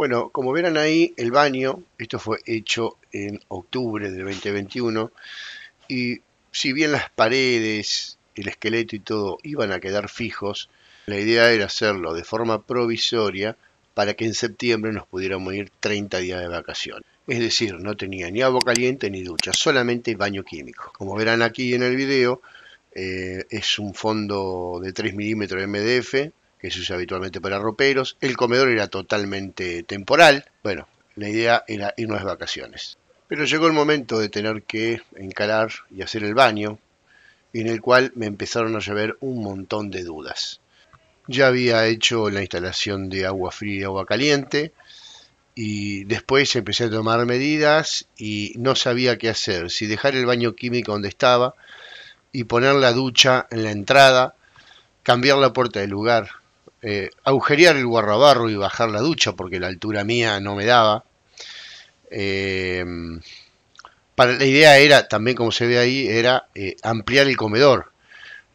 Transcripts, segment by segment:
Bueno, como verán ahí, el baño, esto fue hecho en octubre del 2021, y si bien las paredes, el esqueleto y todo iban a quedar fijos, la idea era hacerlo de forma provisoria para que en septiembre nos pudiéramos ir 30 días de vacaciones. Es decir, no tenía ni agua caliente ni ducha, solamente baño químico. Como verán aquí en el video, eh, es un fondo de 3 milímetros MDF, que se usa habitualmente para roperos. El comedor era totalmente temporal. Bueno, la idea era irnos de vacaciones. Pero llegó el momento de tener que encarar y hacer el baño, en el cual me empezaron a llevar un montón de dudas. Ya había hecho la instalación de agua fría y agua caliente, y después empecé a tomar medidas y no sabía qué hacer, si dejar el baño químico donde estaba y poner la ducha en la entrada, cambiar la puerta del lugar, eh, agujerear el guarrabarro y bajar la ducha porque la altura mía no me daba. Eh, para, la idea era, también como se ve ahí, era eh, ampliar el comedor.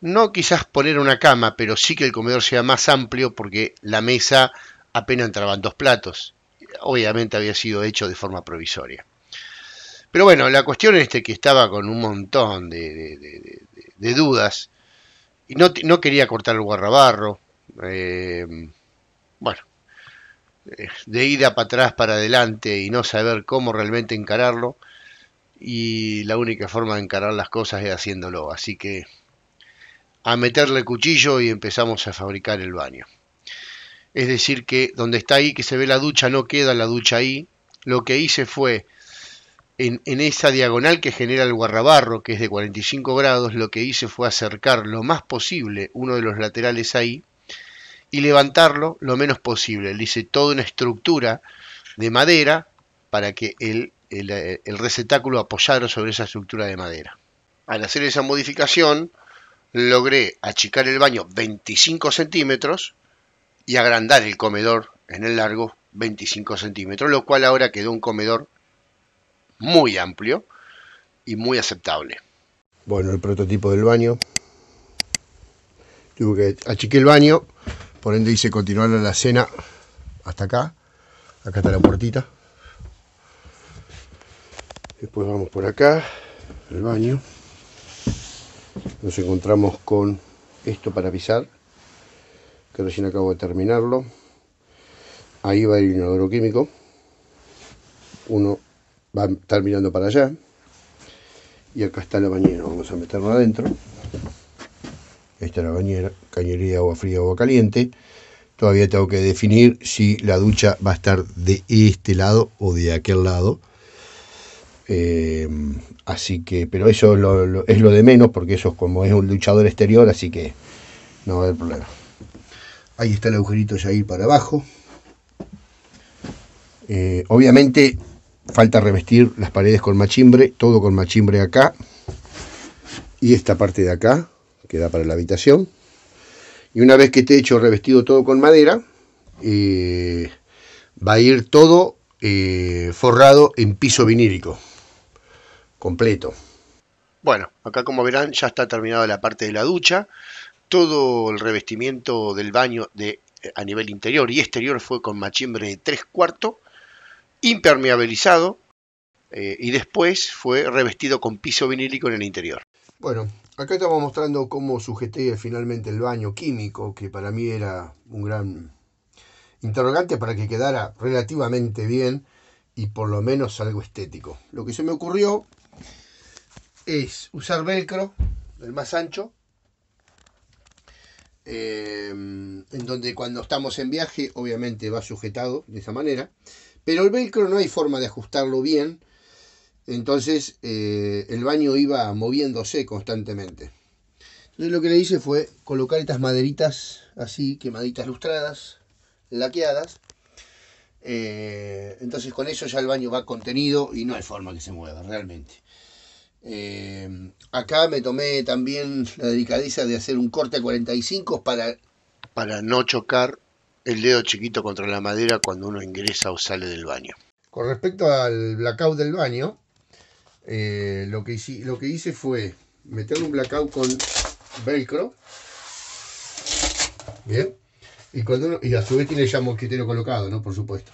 No quizás poner una cama, pero sí que el comedor sea más amplio porque la mesa apenas entraban dos platos. Obviamente había sido hecho de forma provisoria. Pero bueno, la cuestión es que estaba con un montón de, dudas y no, no quería cortar el guarrabarro eh, bueno, eh, de ida para atrás, para adelante y no saber cómo realmente encararlo. Y la única forma de encarar las cosas es haciéndolo. Así que a meterle cuchillo y empezamos a fabricar el baño. Es decir, que donde está ahí que se ve la ducha, no queda la ducha ahí. Lo que hice fue en, en esa diagonal que genera el guarrabarro, que es de 45 grados, lo que hice fue acercar lo más posible uno de los laterales ahí y levantarlo lo menos posible. Le hice toda una estructura de madera para que el, eh, el, receptáculo apoyara sobre esa estructura de madera. Al hacer esa modificación, logré achicar el baño 25 centímetros y agrandar el comedor en el largo 25 centímetros, lo cual ahora quedó un comedor muy amplio y muy aceptable. Bueno, el prototipo del baño. Tuve que achiqué el baño, por ende hice continuar la cena hasta acá. Acá está la puertita. Después vamos por acá, el baño. Nos encontramos con esto para pisar, que recién acabo de terminarlo. Ahí va el inodoro químico. Uno va terminando mirando para allá. Y acá está el bañera, vamos a meterlo adentro. Esta es la bañera, cañería, agua fría, agua caliente. Todavía tengo que definir si la ducha va a estar de este lado o de aquel lado. Eh, así que, pero eso es lo de menos porque eso es como es un duchador exterior, así que no va a haber problema. Ahí está el agujerito ya ir para abajo. Eh, obviamente falta revestir las paredes con machimbre, todo con machimbre acá y esta parte de acá queda para la habitación. Y una vez que he hecho revestido todo con madera, eh, va a ir todo eh, forrado en piso vinílico, completo. Bueno, acá como verán ya está terminada la parte de la ducha. Todo el revestimiento del baño de, eh, a nivel interior y exterior fue con machimbre de 3 cuartos, impermeabilizado y después fue revestido con piso vinílico en el interior. Bueno, Acá estamos mostrando cómo sujeté finalmente el baño químico, que para mí era un gran interrogante para que quedara relativamente bien y por lo menos algo estético. Lo que se me ocurrió es usar velcro, el más ancho, em, en donde cuando estamos en viaje obviamente va sujetado de esa manera, pero el velcro no hay forma de ajustarlo bien, entonces eh, el baño iba moviéndose constantemente. Entonces lo que le hice fue colocar estas maderitas así, quemaditas lustradas, laqueadas. Eh, entonces con eso ya el baño va contenido y no hay forma que se mueva realmente. Eh, acá me tomé también la delicadeza de hacer un corte a 45 para, para no chocar el dedo chiquito contra la madera cuando uno ingresa o sale del baño. Con respecto al blackout del baño, eh, lo, que hice, lo que hice fue meter un blackout con velcro. Bien. Y, cuando y a su vez tiene ya mosquitero colocado, ¿no? Por supuesto.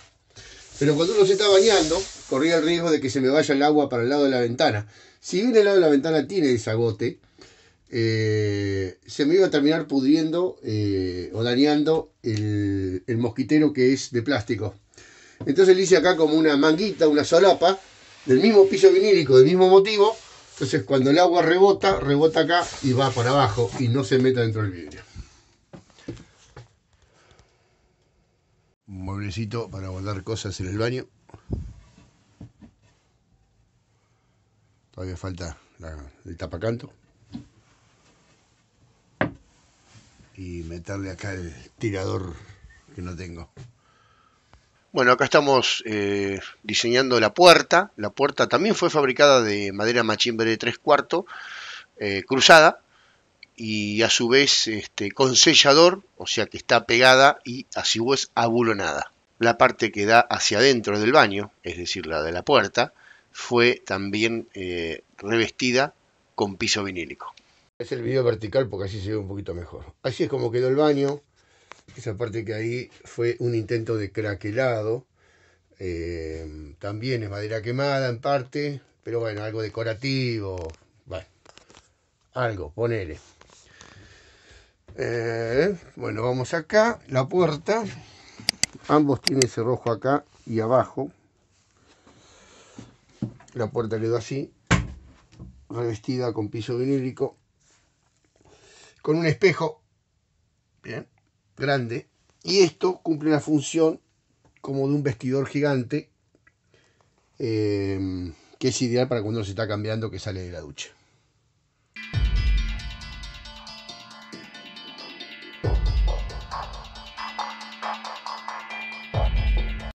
Pero cuando uno se está bañando, corría el riesgo de que se me vaya el agua para el lado de la ventana. Si bien el lado de la ventana tiene desagote, eh, se me iba a terminar pudriendo eh, o dañando el, el mosquitero que es de plástico. Entonces le hice acá como una manguita, una solapa, del mismo piso vinílico, del mismo motivo. Entonces cuando el agua rebota, rebota acá y va para abajo y no se meta dentro del vidrio. Un mueblecito para guardar cosas en el baño. Todavía falta el tapacanto. Y meterle acá el tirador que no tengo. Bueno, acá estamos eh, diseñando la puerta. La puerta también fue fabricada de madera machimbre de tres cuartos, eh, cruzada, y a su vez este, con sellador, o sea que está pegada y así es abulonada. La parte que da hacia adentro del baño, es decir, la de la puerta, fue también eh, revestida con piso vinílico. Es el video vertical porque así se ve un poquito mejor. Así es como quedó el baño esa parte que ahí fue un intento de craquelado. Eh, también es madera quemada en parte, pero bueno, algo decorativo. Bueno, algo, ponele. Eh, bueno, vamos acá, la puerta. Ambos tienen rojo acá y abajo. La puerta quedó así, revestida con piso vinílico, con un espejo. Bien grande, y esto cumple la función como de un vestidor gigante, eh, que es ideal para cuando se está cambiando que sale de la ducha.